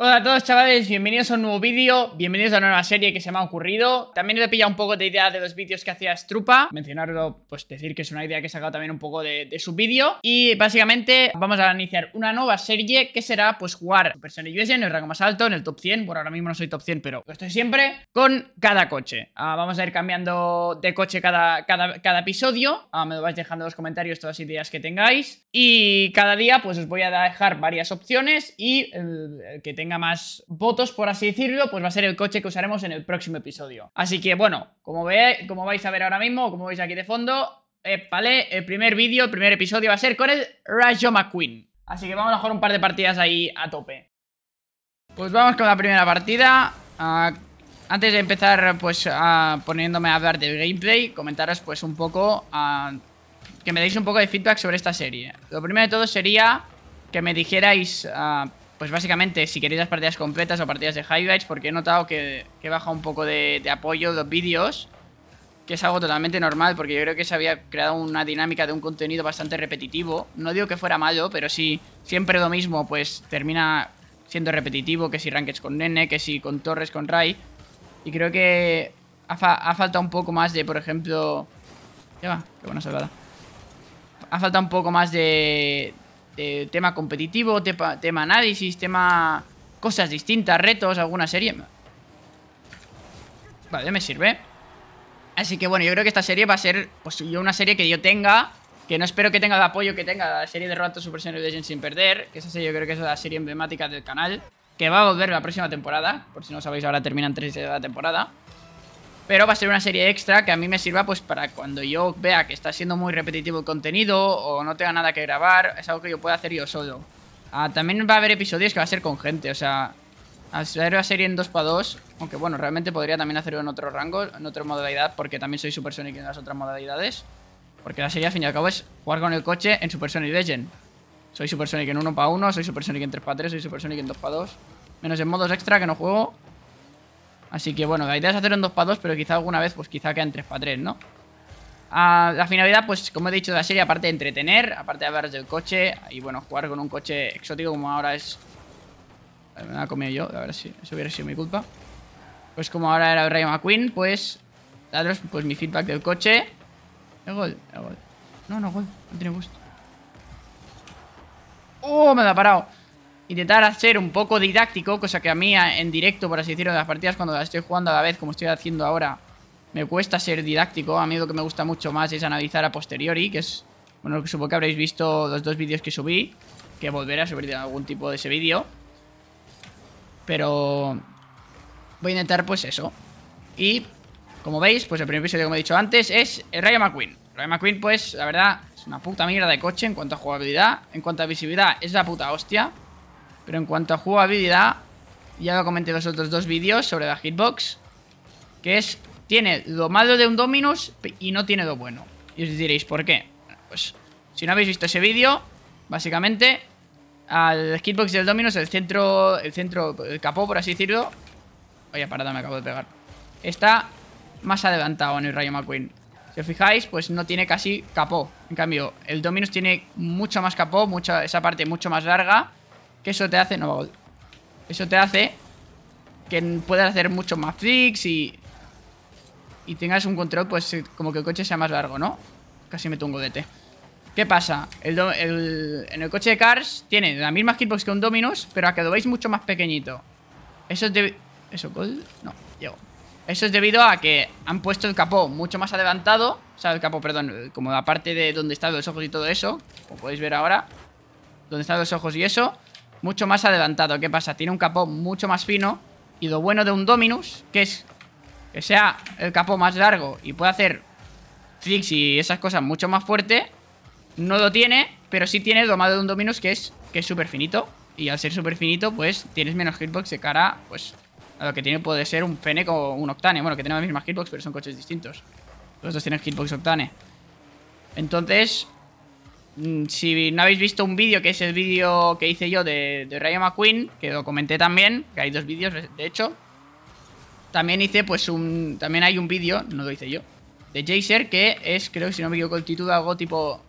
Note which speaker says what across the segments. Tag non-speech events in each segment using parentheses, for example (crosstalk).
Speaker 1: Hola a todos chavales, bienvenidos a un nuevo vídeo, bienvenidos a una nueva serie que se me ha ocurrido También he pillado un poco de idea de los vídeos que hacía Strupa Mencionarlo, pues decir que es una idea que he sacado también un poco de, su vídeo Y básicamente vamos a iniciar una nueva serie que será pues jugar Super Sonic en el rango más alto, en el top 100 Bueno, ahora mismo no soy top 100, pero estoy siempre Con cada coche ah, Vamos a ir cambiando de coche cada, cada, episodio ah, Me lo vais dejando en los comentarios todas las ideas que tengáis Y cada día pues os voy a dejar varias opciones Y el, que tenga más votos, por así decirlo, pues va a ser el coche que usaremos en el próximo episodio. Así que bueno, como, ve, como vais a ver ahora mismo, como veis aquí de fondo, eh, vale, el primer vídeo, el primer episodio va a ser con el Rayo McQueen. Así que vamos a jugar un par de partidas ahí a tope. Pues vamos con la primera partida. Ah, antes de empezar, pues ah, poniéndome a hablar del gameplay, comentaros pues un poco... Ah, que me deis un poco de feedback sobre esta serie. Lo primero de todo sería que me dijerais pues básicamente, si queréis las partidas completas o partidas de highlights, porque he notado que, he baja un poco de, apoyo los vídeos, que es algo totalmente normal, porque yo creo que se había creado una dinámica de un contenido bastante repetitivo. No digo que fuera malo, pero sí, siempre lo mismo, pues termina siendo repetitivo, que si rankings con Nene, que si con Torres, con Rai. Y creo que ha, falta un poco más de, por ejemplo... Ya va, qué buena salvada. Ha falta un poco más de, eh, tema competitivo, tema análisis, tema cosas distintas, retos, alguna serie. Vale, me sirve. Así que bueno, yo creo que esta serie va a ser pues yo una serie que yo tenga, que no espero que tenga el apoyo que tenga la serie de rato Super Senior Legends sin perder, que esa serie yo creo que es la serie emblemática del canal, que va a volver la próxima temporada, por si no sabéis ahora terminan tres de la temporada pero va a ser una serie extra que a mí me sirva pues para cuando yo vea que está siendo muy repetitivo el contenido o no tenga nada que grabar, es algo que yo pueda hacer yo solo. Ah, también va a haber episodios que va a ser con gente, o sea, hacer una serie en 2x2, aunque bueno, realmente podría también hacerlo en otro rango, en otra modalidad, porque también soy Super Sonic en las otras modalidades, porque la serie al fin y al cabo es jugar con el coche en Super Sonic Legend. Soy Super Sonic en 1x1, soy Super Sonic en 3x3, soy Super Sonic en 2x2, menos en modos extra que no juego, Así que bueno, la idea es hacer en 2x2, pero quizá alguna vez, pues quizá quedan 3x3, ¿no? Ah, la finalidad, pues como he dicho de la serie, aparte de entretener, aparte de hablar del coche y bueno, jugar con un coche exótico como ahora es... Eh, me la he comido yo, a ver si eso hubiera sido mi culpa. Pues como ahora era el rey McQueen, pues daros pues mi feedback del coche. El gol, el gol. No, no, gol, no tiene gusto. ¡Oh, me lo ha parado! intentar hacer un poco didáctico, cosa que a mí en directo, por así decirlo, de las partidas, cuando las estoy jugando a la vez, como estoy haciendo ahora, me cuesta ser didáctico. A mí lo que me gusta mucho más es analizar a posteriori, que es, bueno, que supongo que habréis visto los dos vídeos que subí, que volveré a subir algún tipo de ese vídeo. Pero voy a intentar pues eso. Y, como veis, pues el primer episodio, como he dicho antes, es el Rayo McQueen. Rayo McQueen, pues, la verdad, es una puta mierda de coche en cuanto a jugabilidad. En cuanto a visibilidad, es la puta hostia. Pero en cuanto a jugabilidad, ya lo comenté en los otros dos vídeos sobre la hitbox, que es, tiene lo malo de un Dominus y no tiene lo bueno. Y os diréis, ¿por qué? pues, si no habéis visto ese vídeo, básicamente, al hitbox del Dominus, el centro, el centro, el capó, por así decirlo, Oye, parada, me acabo de pegar. Está más adelantado en el Rayo McQueen. Si os fijáis, pues no tiene casi capó. En cambio, el Dominus tiene mucho más capó, mucha, esa parte mucho más larga. Que eso te hace... No, gold. Eso te hace que puedas hacer mucho más flicks y... Y tengas un control, pues, eh, como que el coche sea más largo, ¿no? Casi me tungo de ¿Qué pasa? El en el coche de Cars tiene la misma hitbox que un Dominus, pero a que lo veis mucho más pequeñito. Eso es de... ¿Eso No, llego. Eso es debido a que han puesto el capó mucho más adelantado. O sea, el capó, perdón, como la parte de donde están los ojos y todo eso. Como podéis ver ahora. Donde están los ojos y eso mucho más adelantado. ¿Qué pasa? Tiene un capó mucho más fino. Y lo bueno de un Dominus, que es que sea el capó más largo y puede hacer tricks y esas cosas mucho más fuerte, no lo tiene, pero sí tiene lo malo de un Dominus, que es que es súper finito. Y al ser súper finito, pues tienes menos hitbox de cara pues, a lo que tiene puede ser un Fennec o un Octane. Bueno, que tienen las mismas hitbox, pero son coches distintos. Los dos tienen hitbox Octane. Entonces, Mm, si no habéis visto un vídeo, que es el vídeo que hice yo de, de Rayo McQueen, que lo comenté también, que hay dos vídeos, de hecho. También hice, pues, un... También hay un vídeo, no lo hice yo, de Jaser, que es, creo que si no me equivoco el título, algo tipo...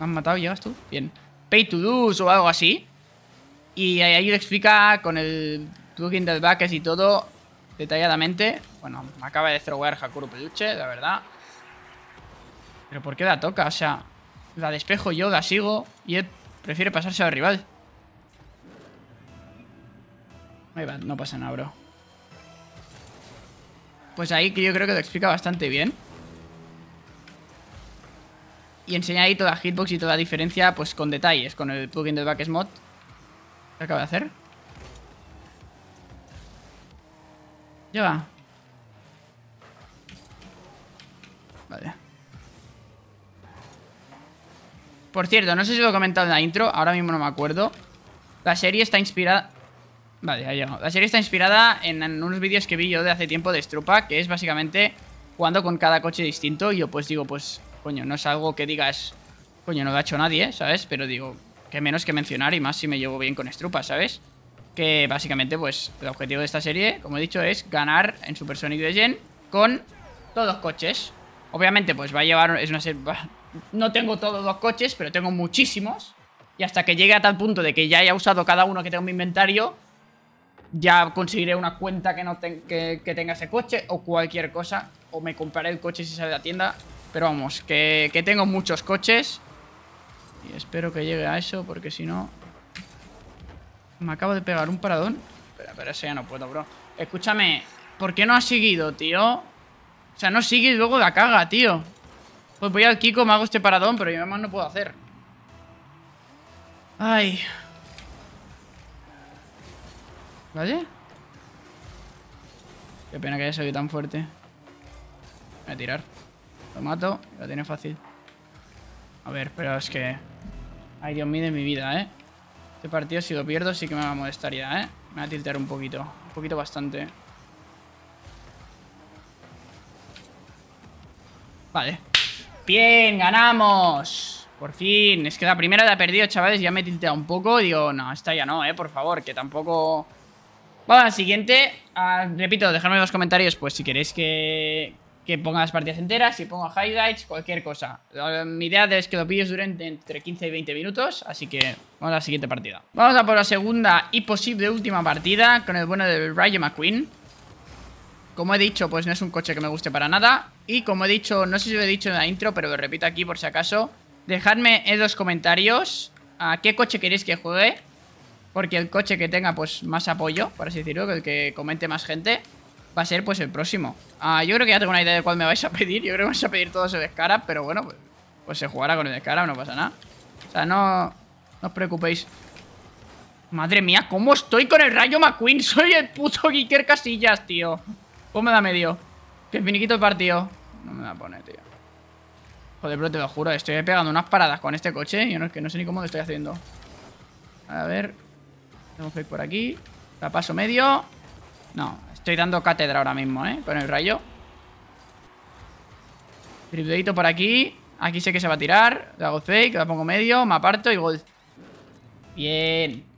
Speaker 1: ¿Me han matado? ¿Llevas tú? Bien. Pay to lose o algo así. Y ahí lo explica con el plugin del backes y todo detalladamente. Bueno, me acaba de throwar Hakuro Peluche, la verdad. Pero ¿por qué la toca? O sea... La despejo yo, la sigo. Y él prefiere pasarse al rival. Ahí va, no pasa nada, bro. Pues ahí que yo creo que lo explica bastante bien. Y enseña ahí toda hitbox y toda la diferencia, pues con detalles, con el plugin de Back Mod. ¿Qué acaba de hacer? Ya va. Por cierto, no sé si lo he comentado en la intro, ahora mismo no me acuerdo. La serie está inspirada... Vale, llegado. La serie está inspirada en, unos vídeos que vi yo de hace tiempo de Strupa, que es básicamente jugando con cada coche distinto. Y yo pues digo, pues, coño, no es algo que digas, coño, no lo ha hecho nadie, ¿sabes? Pero digo, que menos que mencionar y más si me llevo bien con Strupa, ¿sabes? Que básicamente, pues, el objetivo de esta serie, como he dicho, es ganar en Super Sonic Gen con todos los coches. Obviamente, pues va a llevar... Es una serie... (laughs) no tengo todos los coches, pero tengo muchísimos. Y hasta que llegue a tal punto de que ya haya usado cada uno que tengo en mi inventario, ya conseguiré una cuenta que, no tenga ese coche o cualquier cosa. O me compraré el coche si sale de la tienda. Pero vamos, que, tengo muchos coches. Y espero que llegue a eso, porque si no... Me acabo de pegar un paradón. Espera, pero ya no puedo, bro. Escúchame, ¿por qué no has seguido, tío? O sea, no sigues luego la caga, tío. Pues voy al Kiko, me hago este paradón, pero yo más no puedo hacer. Ay. ¿Vale? Qué pena que haya salido tan fuerte. Voy a tirar. Lo mato, lo tiene fácil. A ver, pero es que... Ay, Dios mío de mi vida, ¿eh? Este partido si lo pierdo sí que me va a molestar ya, ¿eh? Me va a tiltear un poquito. Un poquito bastante. Vale. Bien, ganamos. Por fin. Es que la primera la he perdido, chavales. Ya me he tilteado un poco. Digo, no, esta ya no, eh, por favor. Que tampoco... Vamos la siguiente. Ah, repito, dejadme en los comentarios, pues, si queréis que, que ponga las partidas enteras, si pongo highlights, cualquier cosa. Mi idea es que los vídeos duren entre 15 y 20 minutos, así que vamos a la siguiente partida. Vamos a por la segunda y posible última partida con el bueno del Ryan McQueen. Como he dicho, pues no es un coche que me guste para nada. Y como he dicho, no sé si lo he dicho en la intro, pero lo repito aquí por si acaso. Dejadme en los comentarios a qué coche queréis que juegue. Porque el coche que tenga pues más apoyo, por así decirlo, que el que comente más gente, va a ser pues el próximo. Ah, yo creo que ya tengo una idea de cuál me vais a pedir. Yo creo que vais a pedir todos el Scarab, pero bueno, pues, pues, se jugará con el Scarab, no pasa nada. O sea, no, no os preocupéis. Madre mía, ¿cómo estoy con el Rayo McQueen? (laughs) Soy el puto Geeker Casillas, tío. Pues me da medio. Que finiquito el partido. No me da poner, tío. Joder, pero te lo juro, estoy pegando unas paradas con este coche. Y no, es que no sé ni cómo lo estoy haciendo. A ver. Tengo fake por aquí. La paso medio. No, estoy dando cátedra ahora mismo, ¿eh? Con el rayo. Tripleito por aquí. Aquí sé que se va a tirar. Le hago fake, la pongo medio, me aparto y gol. Bien.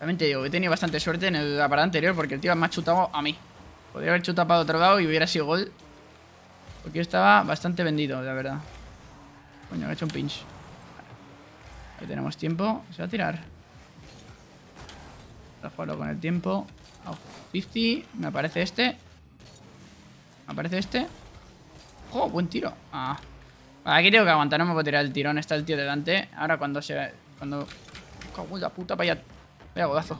Speaker 1: Realmente yo digo, he tenido bastante suerte en el, la anterior porque el tío me ha chutado a mí. Podría haber chutado para otro lado y hubiera sido gol. Porque estaba bastante vendido, la verdad. Coño, me ha hecho un pinch. Ahí tenemos tiempo. Se va a tirar. jugarlo con el tiempo. 50. Me aparece este. Me aparece este. ¡Oh, buen tiro! Ah. aquí tengo que aguantar. No me a tirar el tirón. Está el tío delante. Ahora cuando se... Cuando... Cago la puta para allá. Godazo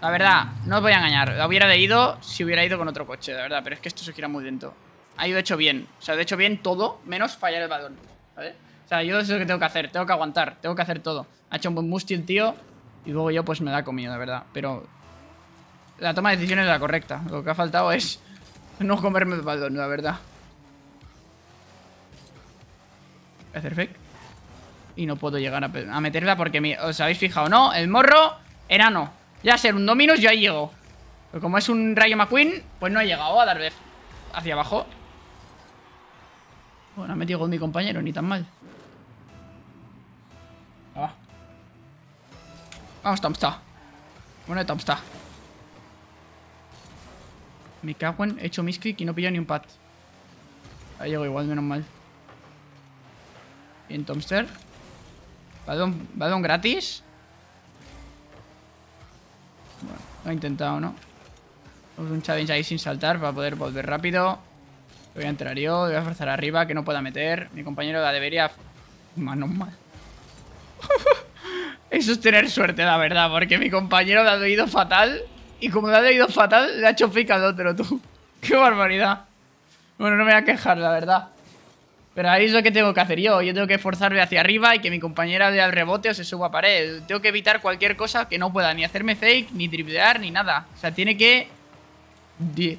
Speaker 1: La verdad, no os voy a engañar. La hubiera ido si hubiera ido con otro coche, de verdad. Pero es que esto se gira muy lento. Ha ido hecho bien. O sea, de hecho bien todo, menos fallar el balón. O sea, yo eso es lo que tengo que hacer. Tengo que aguantar. Tengo que hacer todo. Ha hecho un buen musti el tío. Y luego yo, pues me da comido, la verdad. Pero la toma de decisiones es la correcta. Lo que ha faltado es no comerme el balón, la verdad. Voy a y no puedo llegar a, meterla porque, os habéis fijado, ¿no? El morro era no. Ya ser un Dominus, yo ahí llego. como es un Rayo McQueen, pues no he llegado a dar vez hacia abajo. Bueno, ha metido con mi compañero, ni tan mal. Ah, Vamos, Tomsta. Ah, bueno, Tomsta. Me cago en... He hecho mis click y no pillo ni un pat. Ahí llego igual, menos mal. Bien, Tomster dar un gratis? Bueno, lo he intentado, ¿no? Vamos un challenge ahí sin saltar para poder volver rápido. Voy a entrar yo, voy a forzar arriba, que no pueda meter. Mi compañero la debería... Mano mal. (laughs) Eso es tener suerte, la verdad, porque mi compañero le ha ido fatal. Y como le ha ido fatal, le ha hecho pica al otro, tú. (laughs) ¡Qué barbaridad! Bueno, no me voy a quejar, la verdad. Pero ahí es lo que tengo que hacer yo. Yo tengo que forzarme hacia arriba y que mi compañera dé al rebote o se suba a pared. Tengo que evitar cualquier cosa que no pueda ni hacerme fake, ni driblear, ni nada. O sea, tiene que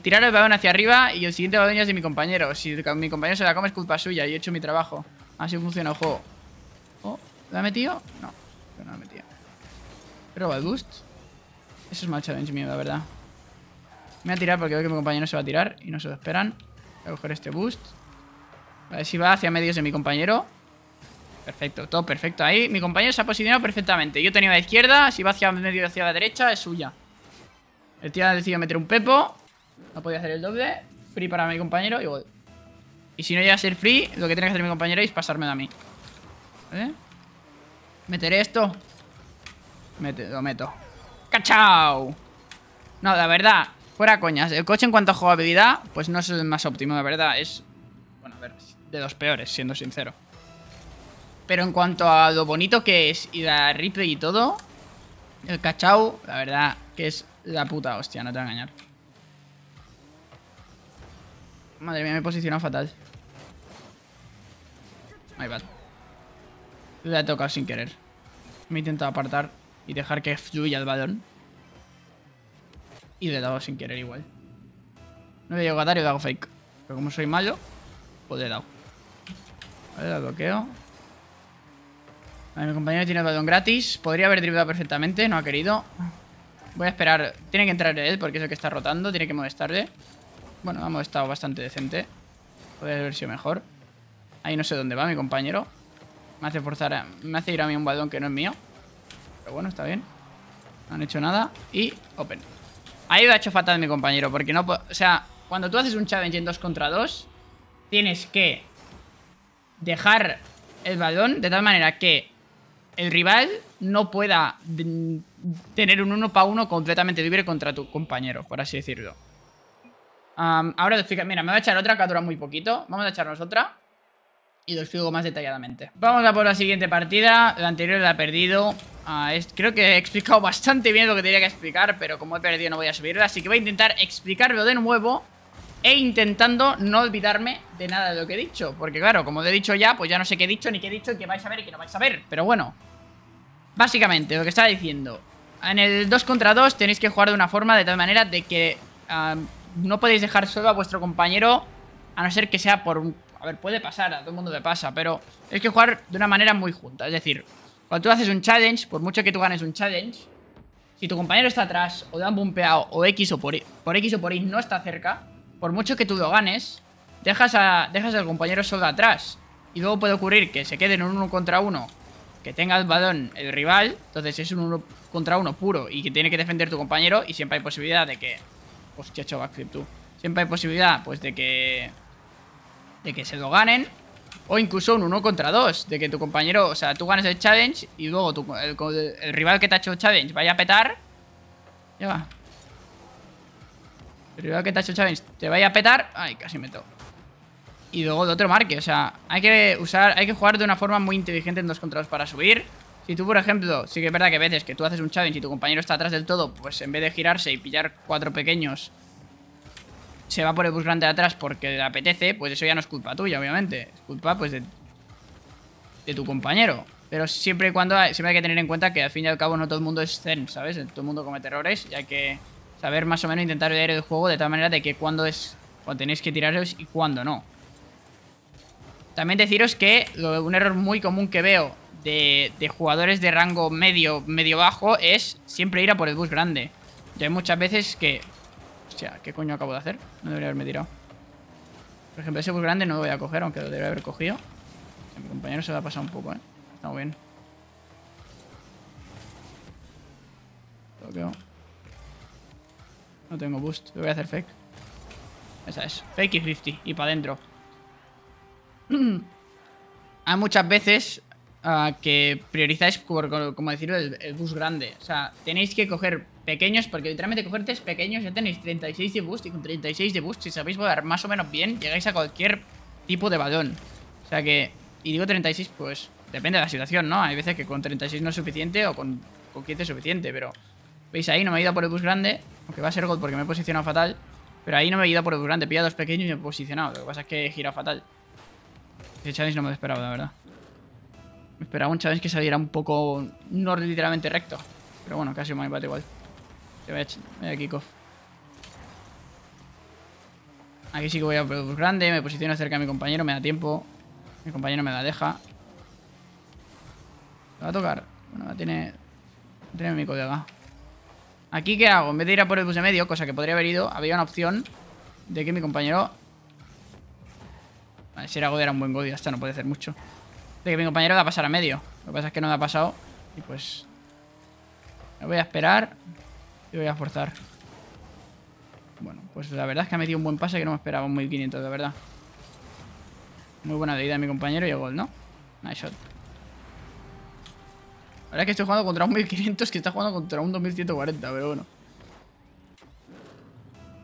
Speaker 1: tirar el balón hacia arriba y el siguiente balón es de mi compañero. Si mi compañero se la come es culpa suya. Yo he hecho mi trabajo. Así funciona el juego. Oh, ¿la ha metido? No, no la ha metido. Pero el boost. Eso es mal challenge mío, la verdad. Me voy a tirar porque veo que mi compañero se va a tirar y no se lo esperan. Voy a coger este boost. A ver si va hacia medios de mi compañero. Perfecto, todo perfecto. Ahí mi compañero se ha posicionado perfectamente. Yo tenía a la izquierda, si va hacia medio hacia la derecha, es suya. El tío ha decidido meter un pepo. No podía hacer el doble. Free para mi compañero y si no llega a ser free, lo que tiene que hacer mi compañero es pasármelo a mí. ¿Vale? Meteré esto. lo meto. ¡Cachao! No, la verdad, fuera coñas. El coche en cuanto a jugabilidad, pues no es el más óptimo, la verdad. Es... Bueno, a ver de los peores, siendo sincero. Pero en cuanto a lo bonito que es y la replay y todo, el cachao, la verdad, que es la puta hostia, no te voy a engañar. Madre mía, me he posicionado fatal. Ahí va. Le he tocado sin querer. Me he intentado apartar y dejar que fluya el balón. Y le he dado sin querer igual. No le llego a dar y le hago fake. Pero como soy malo, pues le he dado. Vale, bloqueo. mi compañero tiene el balón gratis. Podría haber driblado perfectamente, no ha querido. Voy a esperar. Tiene que entrar él porque es el que está rotando. Tiene que molestarle. Bueno, ha molestado bastante decente. Podría haber sido mejor. Ahí no sé dónde va mi compañero. Me hace forzar Me hace ir a mí un balón que no es mío. Pero bueno, está bien. No han hecho nada. Y open. Ahí lo ha hecho fatal mi compañero. Porque no... O sea, cuando tú haces un challenge en 2 contra 2... Tienes que dejar el balón de tal manera que el rival no pueda tener un uno para uno completamente libre contra tu compañero, por así decirlo. ahora, mira, me voy a echar otra que dura muy poquito. Vamos a echarnos otra y lo explico más detalladamente. Vamos a por la siguiente partida. La anterior la he perdido. Ah, creo que he explicado (laughs) bastante bien lo que tenía que explicar, pero como he perdido no voy a subirla. Así que voy a intentar explicarlo de nuevo e intentando no olvidarme de nada de lo que he dicho. Porque claro, como he dicho ya, pues ya no sé qué he dicho, ni qué he dicho, y qué vais a ver y qué no vais a ver. Pero bueno, básicamente lo que estaba diciendo. En el 2 contra 2 tenéis que jugar de una forma de tal manera de que no podéis dejar solo a vuestro compañero, a no ser que sea por A ver, puede pasar, a todo el mundo le pasa, pero es que jugar de una manera muy junta. Es decir, cuando tú haces un challenge, por mucho que tú ganes un challenge, si tu compañero está atrás, o te han bumpeado, o X o por, por X o por Y no está cerca, por mucho que tú lo ganes, dejas, a, dejas al compañero solo atrás. Y luego puede ocurrir que se quede en un uno contra uno, que tenga el balón el rival, entonces es un uno contra uno puro y que tiene que defender tu compañero y siempre hay posibilidad de que... Hostia, chaval, tú. Siempre hay posibilidad, pues, de que... De que se lo ganen. O incluso un uno contra dos, de que tu compañero... O sea, tú ganes el challenge y luego el, rival que te ha hecho el challenge vaya a petar... Ya va, Primero que hecho Chavins te vaya a petar. Ay, casi me Y luego de otro marque. O sea, hay que usar, hay que jugar de una forma muy inteligente en dos contra para subir. Si tú, por ejemplo, sí que es verdad que a veces que tú haces un challenge y tu compañero está atrás del todo, pues en vez de girarse y pillar cuatro pequeños, se va por el bus grande de atrás porque le apetece, pues eso ya no es culpa tuya, obviamente. Es culpa, pues, de, de tu compañero. Pero siempre y cuando, siempre hay que tener en cuenta que al fin y al cabo no todo el mundo es zen, ¿sabes? Todo el mundo comete errores y hay que saber más o menos intentar ver el juego de tal manera de que cuando es cuando tenéis que tiraros y cuando no. También deciros que un error muy común que veo de, jugadores de rango medio, medio bajo es siempre ir a por el bus grande. Ya hay muchas veces que... Hostia, ¿qué coño acabo de hacer? No debería haberme tirado. Por ejemplo, ese bus grande no lo voy a coger, aunque lo debería haber cogido. mi compañero se va a pasar un poco, ¿eh? Está muy bien. Lo no tengo boost. voy a hacer fake. Esa es. Fake y 50. Y para adentro. (clears throat) Hay muchas veces ah, que priorizáis, como decirlo, el, bus boost grande. O sea, tenéis que coger pequeños, porque literalmente coger tres pequeños ya tenéis 36 de boost. Y con 36 de boost, si sabéis volar más o menos bien, llegáis a cualquier tipo de balón. O sea que... Y digo 36, pues depende de la situación, ¿no? Hay veces que con 36 no es suficiente o con, con 15 es suficiente, pero... ¿Veis ahí? No me he ido por el bus grande aunque va a ser God porque me he posicionado fatal. Pero ahí no me he ido por el durante. He pillado dos pequeños y me he posicionado. Lo que pasa es que he fatal. Ese challenge no me lo esperaba, la verdad. Me esperaba un challenge que saliera un poco... No literalmente recto. Pero bueno, casi me empate igual. Se voy a, kickoff. Aquí sí que voy a por grande. Me posiciono cerca de mi compañero. Me da tiempo. Mi compañero me la deja. ¿Me va a tocar? Bueno, la tiene... tiene mi colega. ¿Aquí qué hago? En vez de ir a por el bus de medio, cosa que podría haber ido, había una opción de que mi compañero... Vale, si era God era un buen God hasta no puede hacer mucho. De que mi compañero va a pasar a medio. Lo que pasa es que no me ha pasado y pues... Me voy a esperar y voy a forzar. Bueno, pues la verdad es que ha metido un buen pase que no me esperaba un 1500, de verdad. Muy buena de vida de mi compañero y el gol, ¿no? Nice shot. Ahora que estoy jugando contra un 1500 que está jugando contra un 2140, pero bueno.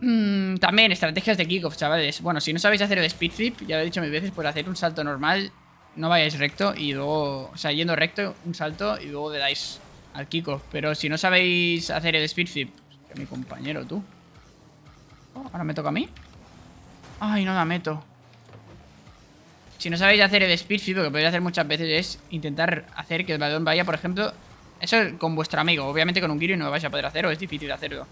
Speaker 1: Mm, también estrategias de kickoff, chavales. Bueno, si no sabéis hacer el speed ya lo he dicho mil veces, por hacer un salto normal, no vayáis recto y luego, o sea, yendo recto, un salto y luego le dais al kickoff. Pero si no sabéis hacer el speed pues, mi compañero, tú. Oh, ahora me toca a mí. Ay, no la meto. Si no sabéis hacer el speed feed, lo que podéis hacer muchas veces es intentar hacer que el balón vaya, por ejemplo, eso con vuestro amigo. Obviamente con un giro no lo vais a poder hacer o es difícil hacerlo.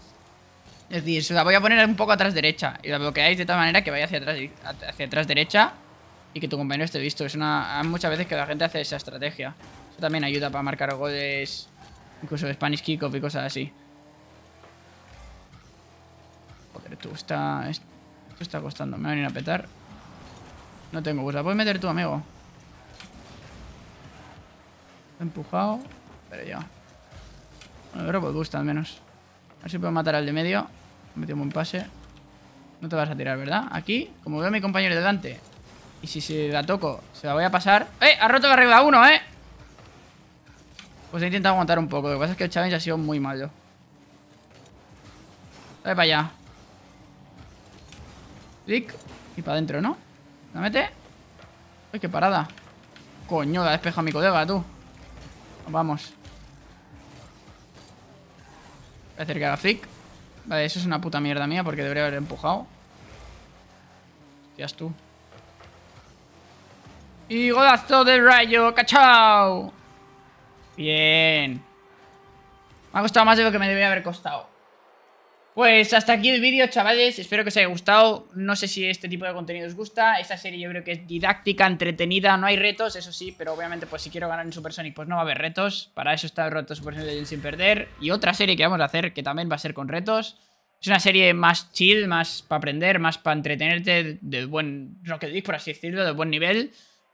Speaker 1: Es decir, se la voy a poner un poco atrás derecha y la bloqueáis de tal manera que vaya hacia atrás, hacia atrás derecha y que tu compañero esté visto. Es una, hay muchas veces que la gente hace esa estrategia. Eso también ayuda para marcar goles, incluso Spanish kickoff y cosas así. Joder, tú está... Esto está costando, me va a venir a petar. No tengo, gusto. la puedes meter tú, amigo. Empujado. Pero ya. Bueno, pero me gusta al menos. A ver si puedo matar al de medio. Metí un buen pase. No te vas a tirar, ¿verdad? Aquí, como veo a mi compañero delante. Y si se la toco, se la voy a pasar. ¡Eh! Ha roto arriba arriba uno, ¿eh? Pues he intentado aguantar un poco. Lo que pasa es que el challenge ha sido muy malo. Voy para allá. Clic. Y para adentro, ¿no? ¿La mete? Ay qué parada. Coño, la despeja a mi colega, tú. Vamos. Voy a hacer que haga Vale, eso es una puta mierda mía porque debería haber empujado. Hostias tú. Y golazo del rayo, cachao. Bien. Me ha costado más de lo que me debería haber costado. Pues hasta aquí el vídeo, chavales. Espero que os haya gustado. No sé si este tipo de contenido os gusta. Esta serie yo creo que es didáctica, entretenida. No hay retos, eso sí, pero obviamente pues si quiero ganar en Super Sonic pues no va a haber retos. Para eso está el reto Super Sonic sin perder. Y otra serie que vamos a hacer que también va a ser con retos. Es una serie más chill, más para aprender, más para entretenerte de buen Rocket por así decirlo, de buen nivel.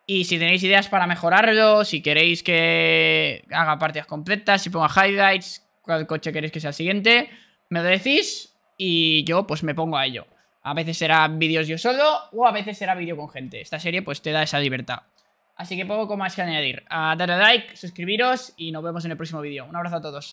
Speaker 1: Y si tenéis ideas para mejorarlo, si queréis que haga partidas completas, si ponga highlights, cuál coche queréis que sea el siguiente... Me lo decís y yo pues me pongo a ello. A veces será vídeos yo solo o a veces será vídeo con gente. Esta serie pues te da esa libertad. Así que poco más que añadir. A darle like, suscribiros y nos vemos en el próximo vídeo. Un abrazo a todos.